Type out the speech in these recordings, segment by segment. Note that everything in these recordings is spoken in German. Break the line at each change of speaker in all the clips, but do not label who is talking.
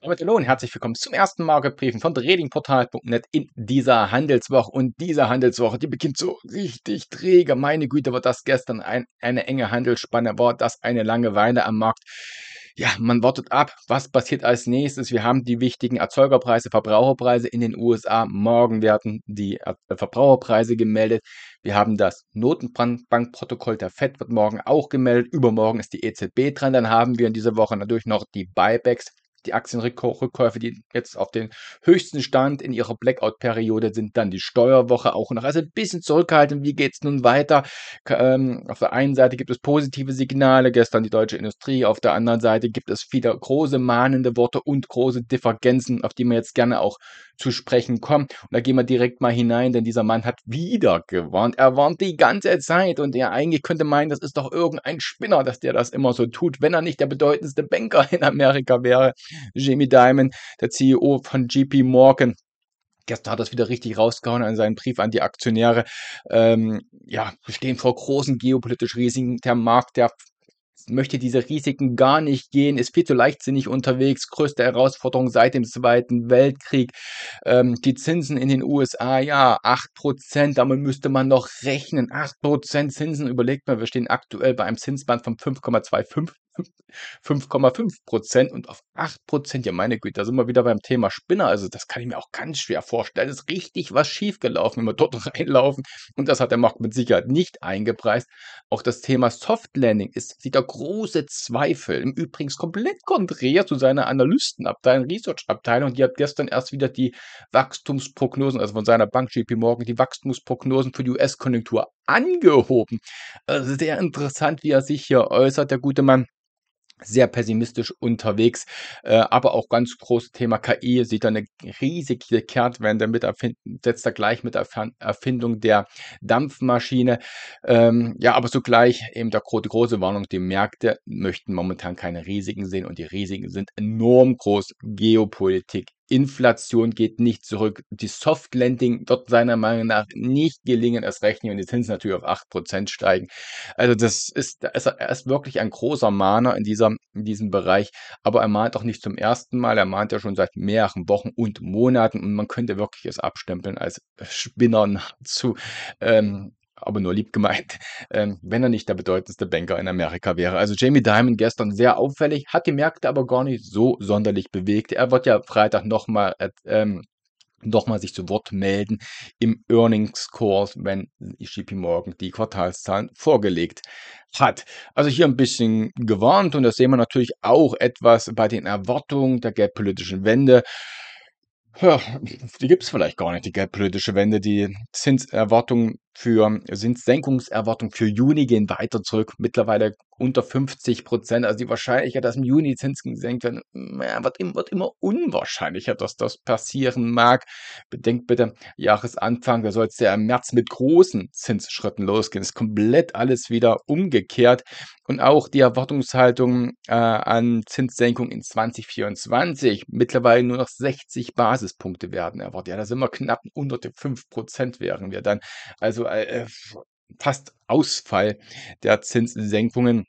Damit Hallo und herzlich willkommen zum ersten Marketbriefen von tradingportal.net in dieser Handelswoche. Und diese Handelswoche, die beginnt so richtig träge. Meine Güte, war das gestern ein, eine enge Handelsspanne, war das eine Langeweile am Markt. Ja, man wartet ab, was passiert als nächstes. Wir haben die wichtigen Erzeugerpreise, Verbraucherpreise in den USA. Morgen werden die Verbraucherpreise gemeldet. Wir haben das Notenbankprotokoll der FED wird morgen auch gemeldet. Übermorgen ist die EZB dran. Dann haben wir in dieser Woche natürlich noch die Buybacks die Aktienrückkäufe, die jetzt auf den höchsten Stand in ihrer Blackout-Periode sind, dann die Steuerwoche auch noch. Also ein bisschen zurückhaltend, wie geht es nun weiter? Ähm, auf der einen Seite gibt es positive Signale, gestern die deutsche Industrie, auf der anderen Seite gibt es viele große mahnende Worte und große Differenzen, auf die man jetzt gerne auch zu sprechen kommen. Und da gehen wir direkt mal hinein, denn dieser Mann hat wieder gewarnt. Er warnt die ganze Zeit und er eigentlich könnte meinen, das ist doch irgendein Spinner, dass der das immer so tut, wenn er nicht der bedeutendste Banker in Amerika wäre. Jamie Dimon, der CEO von JP Morgan. Gestern hat er es wieder richtig rausgehauen an seinen Brief an die Aktionäre. Ähm, ja, wir stehen vor großen geopolitischen Risiken. Der Markt, der möchte diese Risiken gar nicht gehen, ist viel zu leichtsinnig unterwegs. Größte Herausforderung seit dem Zweiten Weltkrieg. Ähm, die Zinsen in den USA, ja, 8%, damit müsste man noch rechnen. 8% Zinsen, überlegt mal, wir stehen aktuell bei einem Zinsband von 5,25 5,5 Prozent und auf 8 Prozent. Ja, meine Güte, da sind wir wieder beim Thema Spinner. Also, das kann ich mir auch ganz schwer vorstellen. Da ist richtig was schiefgelaufen, wenn wir dort reinlaufen. Und das hat der Markt mit Sicherheit nicht eingepreist. Auch das Thema Soft Landing ist wieder große Zweifel. Im Übrigen komplett konträr zu seiner Analystenabteilung, Research-Abteilung. Die hat gestern erst wieder die Wachstumsprognosen, also von seiner Bank JP Morgan, die Wachstumsprognosen für die US-Konjunktur angehoben. Also sehr interessant, wie er sich hier äußert, der gute Mann sehr pessimistisch unterwegs, äh, aber auch ganz großes Thema KI, sieht da eine riesige Kehrtwende mit Erfindung, setzt da gleich mit Erfindung der Dampfmaschine. Ähm, ja, aber zugleich eben der große, große Warnung, die Märkte möchten momentan keine Risiken sehen und die Risiken sind enorm groß. Geopolitik, Inflation geht nicht zurück. Die Soft Landing wird seiner Meinung nach nicht gelingen, es rechnen und wenn die Zinsen natürlich auf acht Prozent steigen. Also das ist, er ist wirklich ein großer Mahner in, dieser, in diesem Bereich, aber er mahnt auch nicht zum ersten Mal, er mahnt ja schon seit mehreren Wochen und Monaten und man könnte wirklich es abstempeln als Spinner nahezu. Ähm, aber nur lieb gemeint, ähm, wenn er nicht der bedeutendste Banker in Amerika wäre. Also Jamie Dimon gestern sehr auffällig, hat die Märkte aber gar nicht so sonderlich bewegt. Er wird ja Freitag nochmal äh, ähm, nochmal sich zu Wort melden im Earnings Course, wenn JP Morgan die Quartalszahlen vorgelegt hat. Also hier ein bisschen gewarnt und das sehen wir natürlich auch etwas bei den Erwartungen der geldpolitischen Wende. Ja, die gibt es vielleicht gar nicht, die geldpolitische Wende. Die Zinserwartungen für Zinssenkungserwartung für Juni gehen weiter zurück, mittlerweile unter 50 Prozent. Also die Wahrscheinlichkeit, dass im Juni Zinsen gesenkt werden, mm, wird, wird immer unwahrscheinlicher, dass das passieren mag. Bedenkt bitte, Jahresanfang, da soll es ja im März mit großen Zinsschritten losgehen. Das ist komplett alles wieder umgekehrt. Und auch die Erwartungshaltung äh, an Zinssenkung in 2024 mittlerweile nur noch 60 Basispunkte werden erwartet. Ja, da sind wir knapp unter 5 Prozent wären wir dann. Also äh, fast Ausfall der Zinssenkungen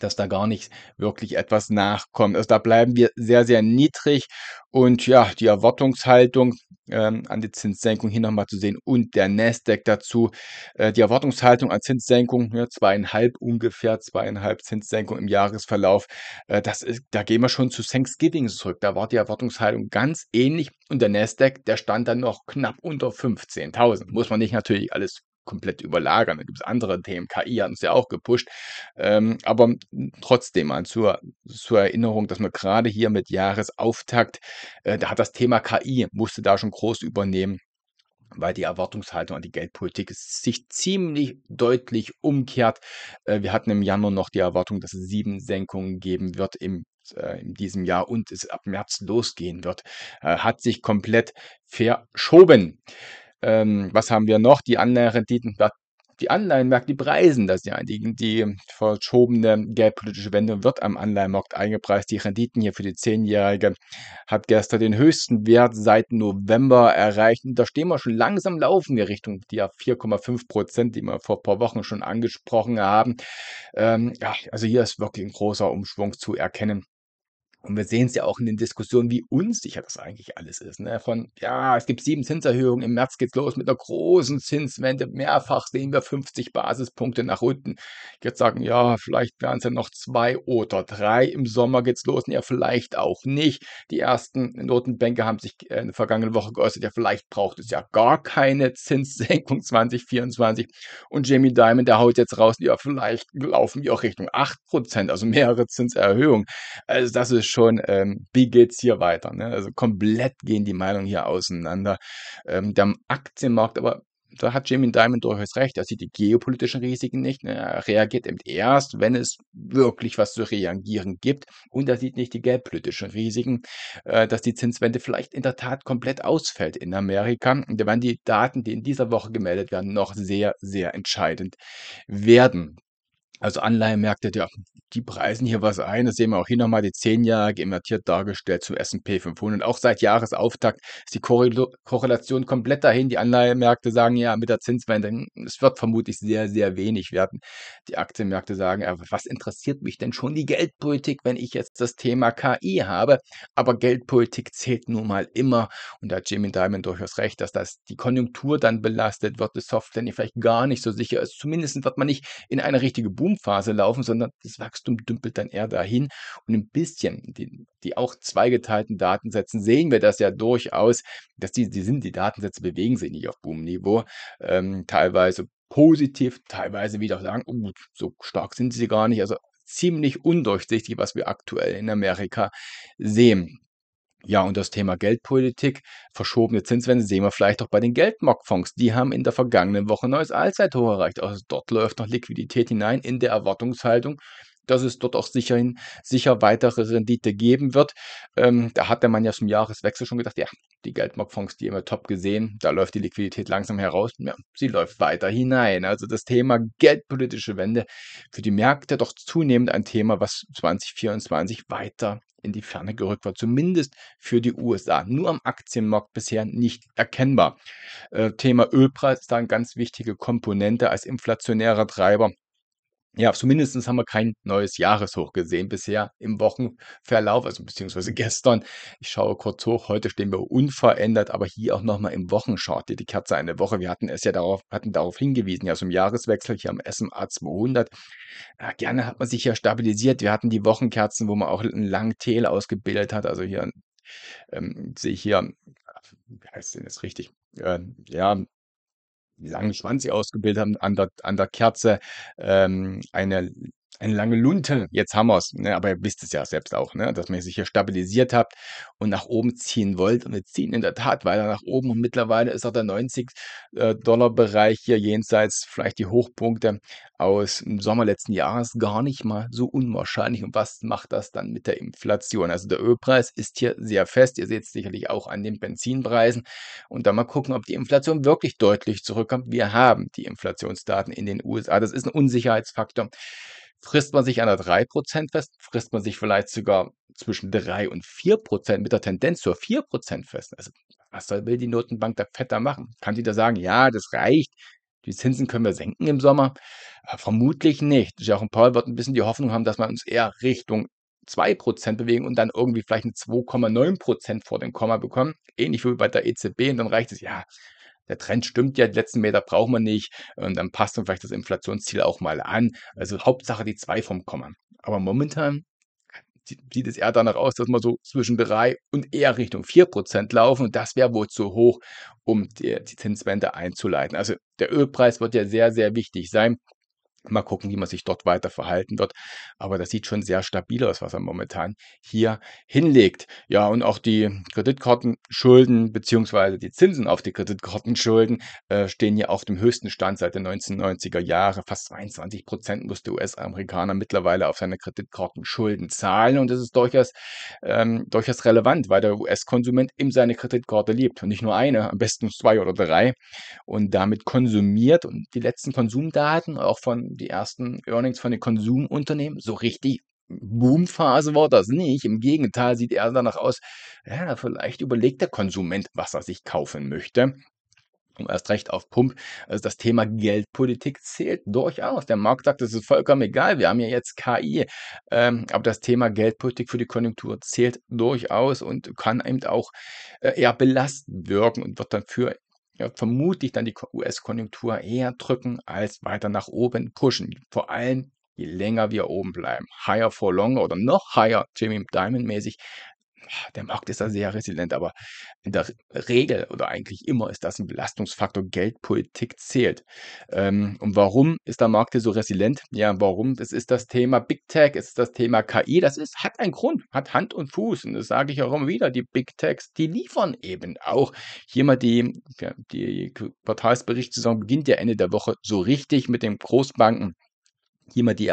dass da gar nicht wirklich etwas nachkommt. Also da bleiben wir sehr, sehr niedrig und ja, die Erwartungshaltung ähm, an die Zinssenkung hier nochmal zu sehen und der Nasdaq dazu. Äh, die Erwartungshaltung an Zinssenkung, ja, zweieinhalb ungefähr, zweieinhalb Zinssenkung im Jahresverlauf, äh, das ist, da gehen wir schon zu Thanksgiving zurück. Da war die Erwartungshaltung ganz ähnlich und der Nasdaq, der stand dann noch knapp unter 15.000. Muss man nicht natürlich alles komplett überlagern. Da gibt es andere Themen. KI hat uns ja auch gepusht. Ähm, aber trotzdem, an zur, zur Erinnerung, dass man gerade hier mit Jahresauftakt, äh, da hat das Thema KI, musste da schon groß übernehmen weil die Erwartungshaltung an die Geldpolitik sich ziemlich deutlich umkehrt. Äh, wir hatten im Januar noch die Erwartung, dass es sieben Senkungen geben wird im äh, in diesem Jahr und es ab März losgehen wird, äh, hat sich komplett verschoben. Ähm, was haben wir noch? Die Anleihenrenditen, die Anleihenmärkte, die preisen das ja. Die, die verschobene geldpolitische Wende wird am Anleihenmarkt eingepreist. Die Renditen hier für die Zehnjährige hat gestern den höchsten Wert seit November erreicht. Und da stehen wir schon langsam laufen in Richtung die 4,5 Prozent, die wir vor ein paar Wochen schon angesprochen haben. Ähm, ja, also hier ist wirklich ein großer Umschwung zu erkennen. Und wir sehen es ja auch in den Diskussionen, wie unsicher das eigentlich alles ist. Ne? Von, ja, es gibt sieben Zinserhöhungen, im März geht's los mit einer großen Zinswende, mehrfach sehen wir 50 Basispunkte nach unten. Jetzt sagen, ja, vielleicht wären es ja noch zwei oder drei, im Sommer geht's los, ja, vielleicht auch nicht. Die ersten Notenbänke haben sich äh, in der vergangenen Woche geäußert, ja, vielleicht braucht es ja gar keine Zinssenkung 2024. Und Jamie Diamond, der haut jetzt raus, ja, vielleicht laufen wir auch Richtung 8%, also mehrere Zinserhöhungen. Also das ist schon, ähm, wie es hier weiter? Ne? Also komplett gehen die Meinungen hier auseinander. Ähm, der Aktienmarkt, aber da hat Jamie Diamond durchaus recht. Er sieht die geopolitischen Risiken nicht. Ne? Er reagiert eben erst, wenn es wirklich was zu reagieren gibt. Und er sieht nicht die geldpolitischen Risiken, äh, dass die Zinswende vielleicht in der Tat komplett ausfällt in Amerika. Und da werden die Daten, die in dieser Woche gemeldet werden, noch sehr, sehr entscheidend werden. Also Anleihenmärkte, die, die preisen hier was ein. Das sehen wir auch hier nochmal, die 10 Jahre invertiert dargestellt zu S&P 500. Auch seit Jahresauftakt ist die Korrelation komplett dahin. Die Anleihenmärkte sagen ja, mit der Zinswende, hm, es wird vermutlich sehr, sehr wenig werden. Die Aktienmärkte sagen, was interessiert mich denn schon die Geldpolitik, wenn ich jetzt das Thema KI habe? Aber Geldpolitik zählt nun mal immer. Und da hat Jimmy Diamond durchaus recht, dass das die Konjunktur dann belastet wird, das Software vielleicht gar nicht so sicher ist. Zumindest wird man nicht in eine richtige Boom Boomphase laufen, sondern das Wachstum dümpelt dann eher dahin. Und ein bisschen, die, die auch zweigeteilten Datensätze, sehen wir das ja durchaus, dass die, die sind, die Datensätze bewegen sich nicht auf Boomniveau. Ähm, teilweise positiv, teilweise wieder sagen, uh, so stark sind sie gar nicht. Also ziemlich undurchsichtig, was wir aktuell in Amerika sehen. Ja, und das Thema Geldpolitik, verschobene Zinswende sehen wir vielleicht auch bei den Geldmarktfonds. Die haben in der vergangenen Woche neues Allzeithoch erreicht. Also dort läuft noch Liquidität hinein in der Erwartungshaltung, dass es dort auch sicherhin sicher weitere Rendite geben wird. Ähm, da hatte man ja zum Jahreswechsel schon gedacht, ja, die Geldmarktfonds, die immer top gesehen, da läuft die Liquidität langsam heraus, ja, sie läuft weiter hinein. Also das Thema geldpolitische Wende für die Märkte doch zunehmend ein Thema, was 2024 weiter in die Ferne gerückt war, zumindest für die USA. Nur am Aktienmarkt bisher nicht erkennbar. Äh, Thema Ölpreis ist da eine ganz wichtige Komponente als inflationärer Treiber ja, zumindest haben wir kein neues Jahreshoch gesehen bisher im Wochenverlauf, also beziehungsweise gestern. Ich schaue kurz hoch, heute stehen wir unverändert, aber hier auch nochmal im Wochenchart, die Kerze eine Woche. Wir hatten es ja darauf, hatten darauf hingewiesen, ja, zum Jahreswechsel hier am SMA 200. Ja, gerne hat man sich ja stabilisiert. Wir hatten die Wochenkerzen, wo man auch einen langen Tel ausgebildet hat, also hier ähm, sehe ich hier, wie heißt denn das richtig? Äh, ja, langen Schwanz sie ausgebildet haben, an der, an der Kerze ähm, eine eine lange Lunte. Jetzt haben wir es, ne? aber ihr wisst es ja selbst auch, ne? dass man sich hier stabilisiert habt und nach oben ziehen wollt. Und wir ziehen in der Tat weiter nach oben und mittlerweile ist auch der 90-Dollar-Bereich äh, hier jenseits vielleicht die Hochpunkte aus dem Sommer letzten Jahres gar nicht mal so unwahrscheinlich. Und was macht das dann mit der Inflation? Also der Ölpreis ist hier sehr fest. Ihr seht es sicherlich auch an den Benzinpreisen. Und dann mal gucken, ob die Inflation wirklich deutlich zurückkommt. Wir haben die Inflationsdaten in den USA. Das ist ein Unsicherheitsfaktor Frisst man sich an der 3% fest, frisst man sich vielleicht sogar zwischen 3 und 4% mit der Tendenz zur 4% fest. Also, was soll, will die Notenbank da fetter machen? Kann sie da sagen, ja, das reicht, die Zinsen können wir senken im Sommer? Äh, vermutlich nicht. Jerome Paul wird ein bisschen die Hoffnung haben, dass wir uns eher Richtung 2% bewegen und dann irgendwie vielleicht ein 2,9% vor dem Komma bekommen. Ähnlich wie bei der EZB. Und dann reicht es, ja, der Trend stimmt ja, die letzten Meter braucht man nicht. Und ähm, dann passt dann vielleicht das Inflationsziel auch mal an. Also Hauptsache die zwei vom Komma. Aber momentan sieht es eher danach aus, dass wir so zwischen 3 und eher Richtung 4% laufen. Und das wäre wohl zu hoch, um die, die Zinswende einzuleiten. Also der Ölpreis wird ja sehr, sehr wichtig sein. Mal gucken, wie man sich dort weiter verhalten wird. Aber das sieht schon sehr stabil aus, was er momentan hier hinlegt. Ja, und auch die Kreditkartenschulden beziehungsweise die Zinsen auf die Kreditkartenschulden äh, stehen hier auf dem höchsten Stand seit den 1990er Jahren. Fast 22 Prozent muss der US-Amerikaner mittlerweile auf seine Kreditkartenschulden zahlen. Und das ist durchaus, ähm, durchaus relevant, weil der US-Konsument ihm seine Kreditkarte liebt. Und nicht nur eine, am besten zwei oder drei. Und damit konsumiert. Und die letzten Konsumdaten auch von die ersten Earnings von den Konsumunternehmen so richtig Boomphase war das nicht. Im Gegenteil sieht er danach aus, ja, vielleicht überlegt der Konsument, was er sich kaufen möchte. Und erst recht auf Pump. Also das Thema Geldpolitik zählt durchaus. Der Markt sagt, das ist vollkommen egal. Wir haben ja jetzt KI. Ähm, aber das Thema Geldpolitik für die Konjunktur zählt durchaus und kann eben auch äh, eher belastend wirken und wird dann für ja, vermutlich dann die US-Konjunktur eher drücken als weiter nach oben pushen. Vor allem, je länger wir oben bleiben. Higher for longer oder noch higher, Jimmy Diamond mäßig, Ah, der Markt ist da sehr resilient, aber in der Regel oder eigentlich immer ist das ein Belastungsfaktor, Geldpolitik zählt. Ähm, und warum ist der Markt hier so resilient? Ja, warum? Das ist das Thema Big Tech, es ist das Thema KI, das ist, hat einen Grund, hat Hand und Fuß und das sage ich auch immer wieder, die Big Techs, die liefern eben auch. Hier mal die, die Quartalsberichtssaison beginnt ja Ende der Woche so richtig mit den Großbanken jemand die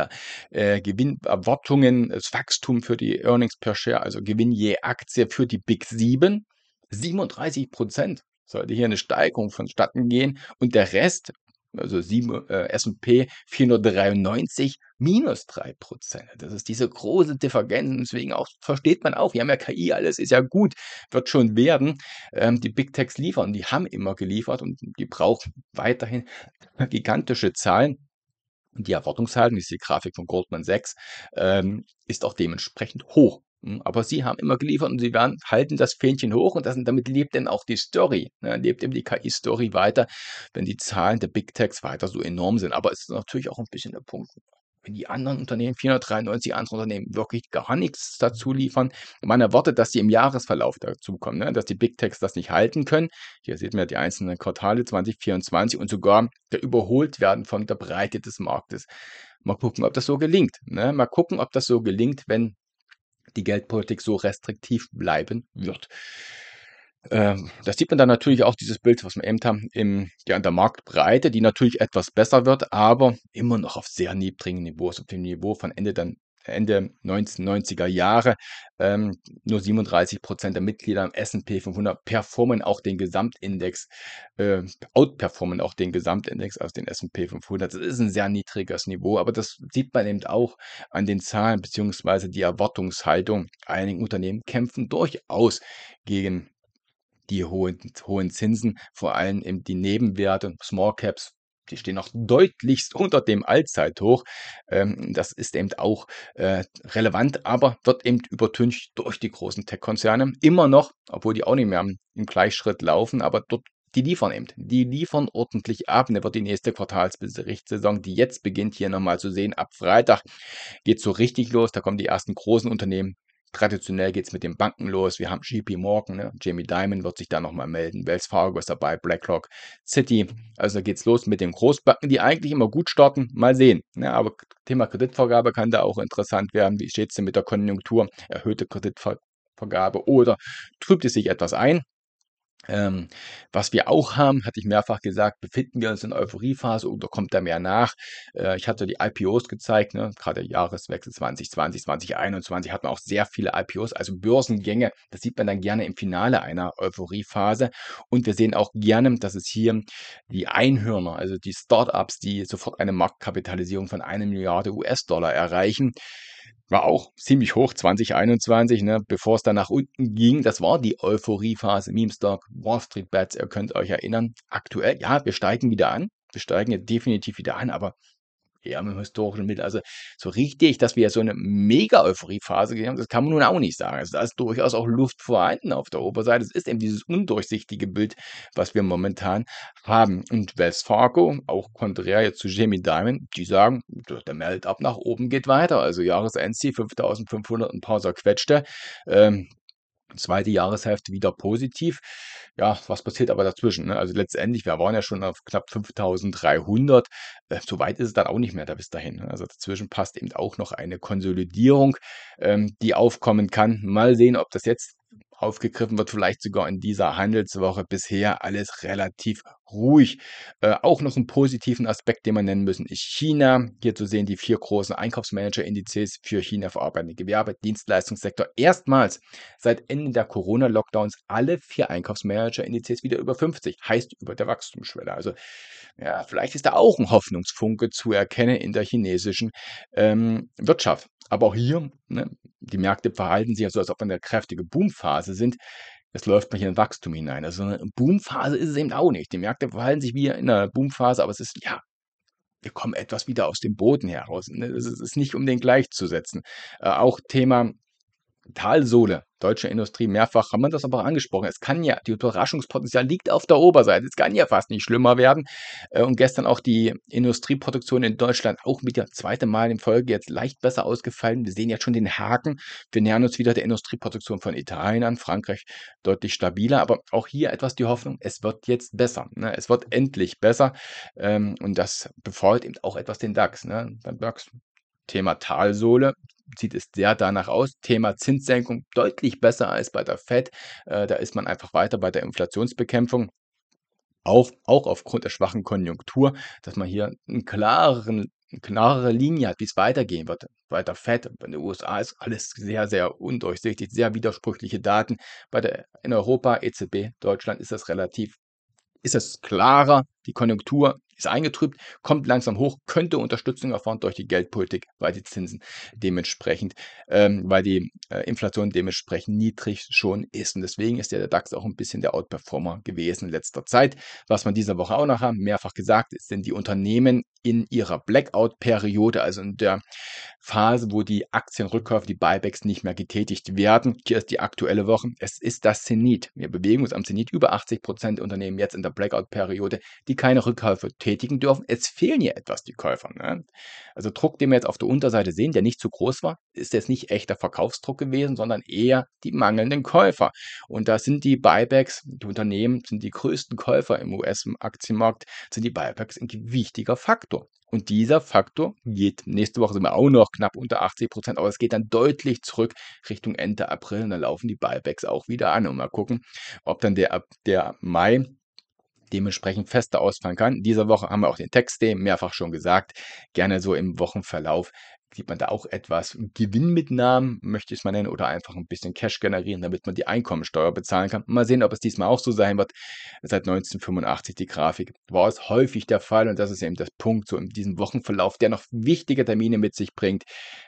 äh, Gewinnerwartungen, das Wachstum für die Earnings per Share, also Gewinn je Aktie für die Big 7, 37 Prozent sollte hier eine Steigerung vonstatten gehen und der Rest, also äh, S&P 493 minus 3 Prozent. Das ist diese große Differenz. Deswegen auch versteht man auch, wir haben ja KI, alles ist ja gut, wird schon werden. Ähm, die Big Techs liefern, die haben immer geliefert und die brauchen weiterhin gigantische Zahlen und Die Erwartungshaltung, ist die Grafik von Goldman Sachs, ähm, ist auch dementsprechend hoch. Hm? Aber sie haben immer geliefert und sie werden, halten das Fähnchen hoch und das, damit lebt dann auch die Story. Ne? Lebt eben die KI-Story weiter, wenn die Zahlen der Big Techs weiter so enorm sind. Aber es ist natürlich auch ein bisschen der Punkt, wenn die anderen Unternehmen, 493 andere Unternehmen, wirklich gar nichts dazu liefern. Man erwartet, dass sie im Jahresverlauf dazukommen, ne? dass die Big Techs das nicht halten können. Hier sieht man ja die einzelnen Quartale 2024 und sogar der überholt werden von der Breite des Marktes. Mal gucken, ob das so gelingt. Ne? Mal gucken, ob das so gelingt, wenn die Geldpolitik so restriktiv bleiben wird. Ähm, das sieht man dann natürlich auch dieses Bild, was wir eben haben, im, ja, in der Marktbreite, die natürlich etwas besser wird, aber immer noch auf sehr niedrigen Niveaus, also auf dem Niveau von Ende dann Ende 1990er Jahre. Ähm, nur 37 Prozent der Mitglieder im S&P 500 performen auch den Gesamtindex, äh, outperformen auch den Gesamtindex aus den S&P 500. Das ist ein sehr niedriges Niveau, aber das sieht man eben auch an den Zahlen beziehungsweise die Erwartungshaltung. Einige Unternehmen kämpfen durchaus gegen die hohen, hohen Zinsen, vor allem eben die Nebenwerte, und Small Caps, die stehen noch deutlichst unter dem Allzeithoch. Ähm, das ist eben auch äh, relevant, aber wird eben übertüncht durch die großen Tech-Konzerne. Immer noch, obwohl die auch nicht mehr im Gleichschritt laufen, aber dort die liefern eben. Die liefern ordentlich ab. Da wird die nächste Quartalsberichtssaison, die jetzt beginnt, hier nochmal zu sehen. Ab Freitag geht es so richtig los. Da kommen die ersten großen Unternehmen Traditionell geht es mit den Banken los. Wir haben JP Morgan, ne? Jamie Dimon wird sich da nochmal melden. Wells Fargo ist dabei, BlackRock, City. Also geht's los mit den Großbanken, die eigentlich immer gut starten. Mal sehen. Ne? Aber Thema Kreditvergabe kann da auch interessant werden. Wie steht es denn mit der Konjunktur? Erhöhte Kreditvergabe oder trübt es sich etwas ein? Ähm, was wir auch haben, hatte ich mehrfach gesagt, befinden wir uns in Euphoriephase oder kommt da mehr nach? Äh, ich hatte die IPOs gezeigt, ne? gerade Jahreswechsel 2020, 2021 hat man auch sehr viele IPOs, also Börsengänge. Das sieht man dann gerne im Finale einer Euphoriephase. Und wir sehen auch gerne, dass es hier die Einhörner, also die Startups, die sofort eine Marktkapitalisierung von einer Milliarde US-Dollar erreichen, war auch ziemlich hoch 2021, ne, bevor es dann nach unten ging. Das war die Euphoriephase, Meme Stock, Wall Street Bets, ihr könnt euch erinnern. Aktuell, ja, wir steigen wieder an. Wir steigen jetzt definitiv wieder an, aber ja, mit dem historischen Mittel. Also so richtig, dass wir so eine mega euphorie phase gesehen haben, das kann man nun auch nicht sagen. Also da ist durchaus auch Luft vorhanden auf der Oberseite. Es ist eben dieses undurchsichtige Bild, was wir momentan haben. Und Wells Fargo, auch konträr jetzt zu Jamie Diamond, die sagen, der Meld ab, nach oben geht weiter. Also Jahresendziel 5500 und ein paar zerquetschte. Ähm, zweite Jahreshälfte wieder positiv. Ja, was passiert aber dazwischen? Ne? Also letztendlich, wir waren ja schon auf knapp 5300. Äh, so weit ist es dann auch nicht mehr da bis dahin. Ne? Also dazwischen passt eben auch noch eine Konsolidierung, ähm, die aufkommen kann. Mal sehen, ob das jetzt aufgegriffen wird, vielleicht sogar in dieser Handelswoche bisher alles relativ ruhig. Äh, auch noch einen positiven Aspekt, den man nennen müssen, ist China. Hier zu sehen die vier großen Einkaufsmanager-Indizes für China verarbeitende Gewerbe, Dienstleistungssektor. Erstmals seit Ende der Corona-Lockdowns alle vier Einkaufsmanager-Indizes wieder über 50, heißt über der Wachstumsschwelle. Also ja, vielleicht ist da auch ein Hoffnungsfunke zu erkennen in der chinesischen ähm, Wirtschaft. Aber auch hier ne, die Märkte verhalten sich ja so, als ob wir in der kräftige Boomphase sind. Es läuft man hier in Wachstum hinein. Also eine Boomphase ist es eben auch nicht. Die Märkte verhalten sich wie in einer Boomphase, aber es ist, ja, wir kommen etwas wieder aus dem Boden heraus. Ne, es ist nicht um den gleichzusetzen. Äh, auch Thema Talsohle deutsche Industrie. Mehrfach haben wir das aber auch angesprochen. Es kann ja, die Überraschungspotenzial liegt auf der Oberseite. Es kann ja fast nicht schlimmer werden. Äh, und gestern auch die Industrieproduktion in Deutschland auch mit der zweiten Mal in Folge jetzt leicht besser ausgefallen. Wir sehen jetzt schon den Haken. Wir nähern uns wieder der Industrieproduktion von Italien an, Frankreich deutlich stabiler. Aber auch hier etwas die Hoffnung, es wird jetzt besser. Ne? Es wird endlich besser. Ähm, und das befeuert eben auch etwas den DAX. Ne? Beim DAX Thema Talsohle sieht es sehr danach aus. Thema Zinssenkung deutlich besser als bei der Fed. Äh, da ist man einfach weiter bei der Inflationsbekämpfung. Auch, auch aufgrund der schwachen Konjunktur, dass man hier einen klareren klarere Linie hat, wie es weitergehen wird. Bei der Fed, bei den USA ist alles sehr, sehr undurchsichtig, sehr widersprüchliche Daten. Bei der, in Europa, EZB, Deutschland ist das relativ, ist das klarer. Die Konjunktur ist eingetrübt, kommt langsam hoch, könnte Unterstützung erfahren durch die Geldpolitik, weil die Zinsen dementsprechend, ähm, weil die äh, Inflation dementsprechend niedrig schon ist. Und deswegen ist ja der DAX auch ein bisschen der Outperformer gewesen in letzter Zeit. Was man diese Woche auch noch haben, mehrfach gesagt, ist, sind die Unternehmen in ihrer Blackout-Periode, also in der Phase, wo die Aktienrückkäufe, die Buybacks nicht mehr getätigt werden. Hier ist die aktuelle Woche. Es ist das Zenit. Wir bewegen uns am Zenit über 80 Prozent Unternehmen jetzt in der Blackout-Periode, die keine Rückkäufe tätigen tätigen dürfen. Es fehlen ja etwas die Käufer. Ne? Also Druck, den wir jetzt auf der Unterseite sehen, der nicht zu groß war, ist jetzt nicht echter Verkaufsdruck gewesen, sondern eher die mangelnden Käufer. Und da sind die Buybacks, die Unternehmen sind die größten Käufer im US-Aktienmarkt, sind die Buybacks ein wichtiger Faktor. Und dieser Faktor geht, nächste Woche sind wir auch noch knapp unter 80 Prozent, aber es geht dann deutlich zurück Richtung Ende April und dann laufen die Buybacks auch wieder an. Und mal gucken, ob dann der, der Mai dementsprechend fester ausfallen kann. Diese Woche haben wir auch den Text, dem mehrfach schon gesagt, gerne so im Wochenverlauf sieht man da auch etwas Gewinnmitnahmen, möchte ich es mal nennen, oder einfach ein bisschen Cash generieren, damit man die Einkommensteuer bezahlen kann. Mal sehen, ob es diesmal auch so sein wird. Seit 1985 die Grafik war es häufig der Fall und das ist eben das Punkt so in diesem Wochenverlauf, der noch wichtige Termine mit sich bringt.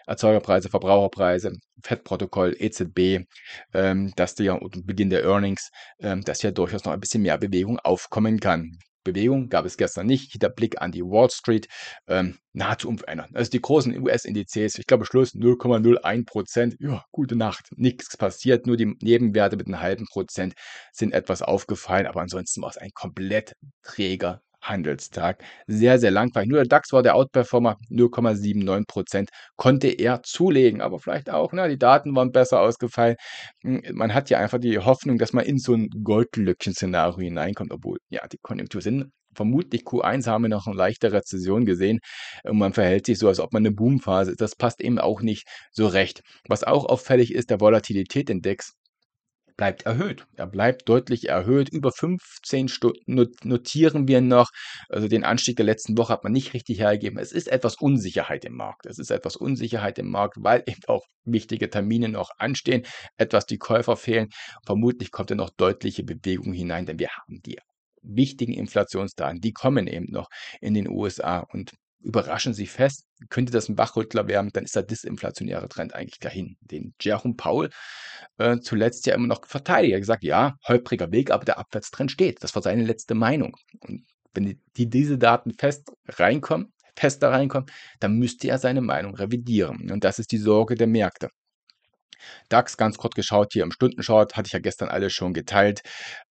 Erzeugerpreise, Verbraucherpreise, Fettprotokoll, EZB, ähm, dass der und Beginn der Earnings, ähm, dass ja durchaus noch ein bisschen mehr Bewegung aufkommen kann. Bewegung gab es gestern nicht. Der Blick an die Wall Street ähm, nahezu unverändert. Also die großen US-Indizes, ich glaube Schluss 0,01 Prozent. Ja, gute Nacht. Nichts passiert, nur die Nebenwerte mit einem halben Prozent sind etwas aufgefallen, aber ansonsten war es ein komplett träger Handelstag. Sehr, sehr langweilig. Nur der DAX war der Outperformer, 0,79 Prozent konnte er zulegen, aber vielleicht auch, ne, die Daten waren besser ausgefallen. Hm, man hat ja einfach die Hoffnung, dass man in so ein Goldlöckchen-Szenario hineinkommt, obwohl ja die Konjunktur sind vermutlich Q1 haben wir noch eine leichte Rezession gesehen und man verhält sich so, als ob man eine Boomphase ist. Das passt eben auch nicht so recht. Was auch auffällig ist, der Volatilitätindex bleibt erhöht. Er bleibt deutlich erhöht. Über 15 Stunden notieren wir noch. Also den Anstieg der letzten Woche hat man nicht richtig hergegeben. Es ist etwas Unsicherheit im Markt. Es ist etwas Unsicherheit im Markt, weil eben auch wichtige Termine noch anstehen, etwas die Käufer fehlen. Vermutlich kommt dann noch deutliche Bewegung hinein, denn wir haben die wichtigen Inflationsdaten, die kommen eben noch in den USA und überraschen Sie fest, könnte das ein Wachrüttler werden, dann ist der disinflationäre Trend eigentlich dahin, den Jerome Powell äh, zuletzt ja immer noch verteidigt. Er hat gesagt, ja, holpriger Weg, aber der Abwärtstrend steht. Das war seine letzte Meinung. Und wenn die, die diese Daten fest reinkommen, fester reinkommen, dann müsste er seine Meinung revidieren. Und das ist die Sorge der Märkte. DAX ganz kurz geschaut, hier im Stundenchart, hatte ich ja gestern alles schon geteilt,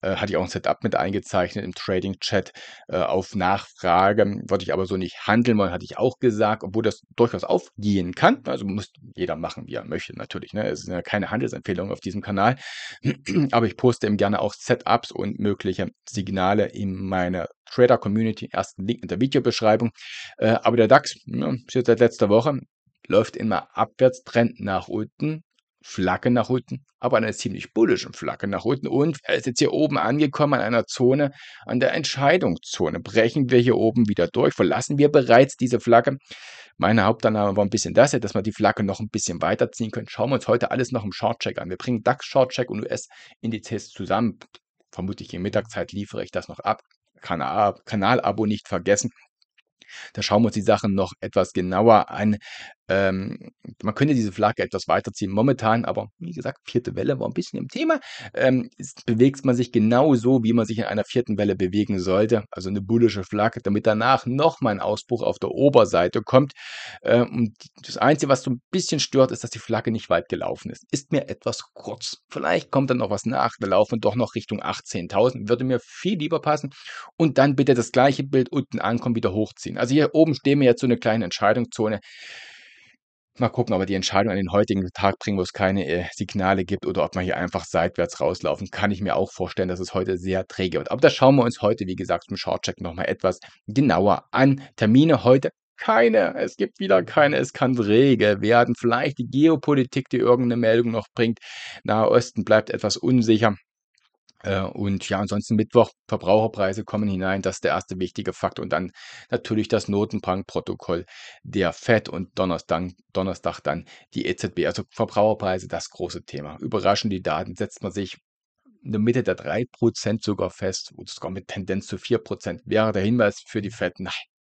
äh, hatte ich auch ein Setup mit eingezeichnet im Trading-Chat äh, auf Nachfrage, wollte ich aber so nicht handeln wollen, hatte ich auch gesagt, obwohl das durchaus aufgehen kann, also muss jeder machen, wie er möchte natürlich, ne? es sind ja keine Handelsempfehlungen auf diesem Kanal, aber ich poste eben gerne auch Setups und mögliche Signale in meiner Trader-Community, ersten Link in der Videobeschreibung, äh, aber der DAX, ja, ne, ist seit letzter Woche, läuft immer Abwärtstrend nach unten. Flagge nach unten, aber einer ziemlich bullischen Flagge nach unten. Und er ist jetzt hier oben angekommen an einer Zone, an der Entscheidungszone. Brechen wir hier oben wieder durch, verlassen wir bereits diese Flagge. Meine Hauptannahme war ein bisschen das, dass wir die Flagge noch ein bisschen weiterziehen können. Schauen wir uns heute alles noch im Shortcheck an. Wir bringen DAX Shortcheck und US-Indizes zusammen. Vermutlich in Mittagszeit liefere ich das noch ab. Kanal, abo nicht vergessen. Da schauen wir uns die Sachen noch etwas genauer an. Ähm, man könnte diese Flagge etwas weiterziehen. Momentan aber, wie gesagt, vierte Welle war ein bisschen im Thema. Ähm, ist, bewegt man sich genau so, wie man sich in einer vierten Welle bewegen sollte. Also eine bullische Flagge, damit danach nochmal ein Ausbruch auf der Oberseite kommt. Ähm, und das Einzige, was so ein bisschen stört, ist, dass die Flagge nicht weit gelaufen ist. Ist mir etwas kurz. Vielleicht kommt dann noch was nach. Wir laufen doch noch Richtung 18.000. Würde mir viel lieber passen. Und dann bitte das gleiche Bild unten ankommen, wieder hochziehen. Also hier oben stehen wir jetzt so eine kleine Entscheidungszone. Mal gucken, ob wir die Entscheidung an den heutigen Tag bringen, wo es keine äh, Signale gibt oder ob man hier einfach seitwärts rauslaufen. Kann ich mir auch vorstellen, dass es heute sehr träge wird. Aber das schauen wir uns heute, wie gesagt, zum Shortcheck nochmal etwas genauer an. Termine heute keine. Es gibt wieder keine. Es kann träge werden. Vielleicht die Geopolitik, die irgendeine Meldung noch bringt. Nahe Osten bleibt etwas unsicher. Äh, und ja, ansonsten Mittwoch Verbraucherpreise kommen hinein, das ist der erste wichtige Faktor. Und dann natürlich das Notenbankprotokoll der FED und Donnerstag, Donnerstag dann die EZB. Also Verbraucherpreise, das große Thema. Überraschend die Daten setzt man sich in der Mitte der 3% sogar fest, und sogar mit Tendenz zu 4%, wäre der Hinweis für die FED, nein,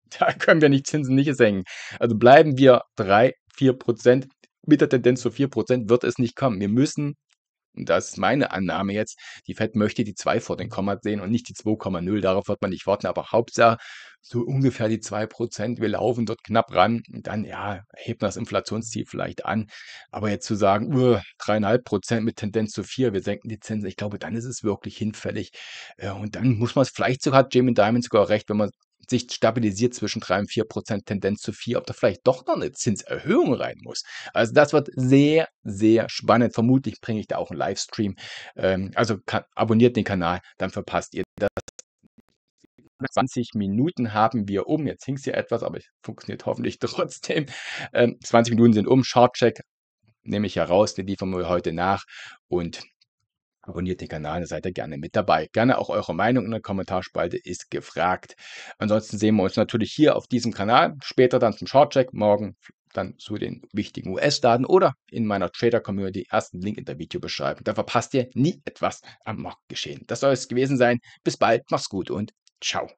da können wir nicht Zinsen nicht senken. Also bleiben wir 3, 4%, mit der Tendenz zu 4% wird es nicht kommen. Wir müssen das ist meine Annahme jetzt, die FED möchte die 2 vor den Komma sehen und nicht die 2,0. Darauf wird man nicht warten, aber Hauptsache so ungefähr die 2%. Wir laufen dort knapp ran. Und Dann, ja, hebt man das Inflationsziel vielleicht an. Aber jetzt zu sagen, uh, 3,5% mit Tendenz zu 4, wir senken die Zinsen, ich glaube, dann ist es wirklich hinfällig. Äh, und dann muss man es vielleicht sogar, hat Jamie Diamond sogar recht, wenn man sich stabilisiert zwischen 3 und 4 Prozent, Tendenz zu 4, ob da vielleicht doch noch eine Zinserhöhung rein muss. Also das wird sehr, sehr spannend. Vermutlich bringe ich da auch einen Livestream. Ähm, also kann, abonniert den Kanal, dann verpasst ihr das. 20 Minuten haben wir um. Jetzt hinkt ja etwas, aber es funktioniert hoffentlich trotzdem. Ähm, 20 Minuten sind um. Shortcheck nehme ich heraus, den liefern wir heute nach und Abonniert den Kanal, dann seid ihr gerne mit dabei. Gerne auch eure Meinung in der Kommentarspalte ist gefragt. Ansonsten sehen wir uns natürlich hier auf diesem Kanal, später dann zum Shortcheck, morgen dann zu den wichtigen US-Daten oder in meiner Trader-Community ersten Link in der Videobeschreibung. Da verpasst ihr nie etwas am Marktgeschehen. Das soll es gewesen sein. Bis bald, macht's gut und ciao.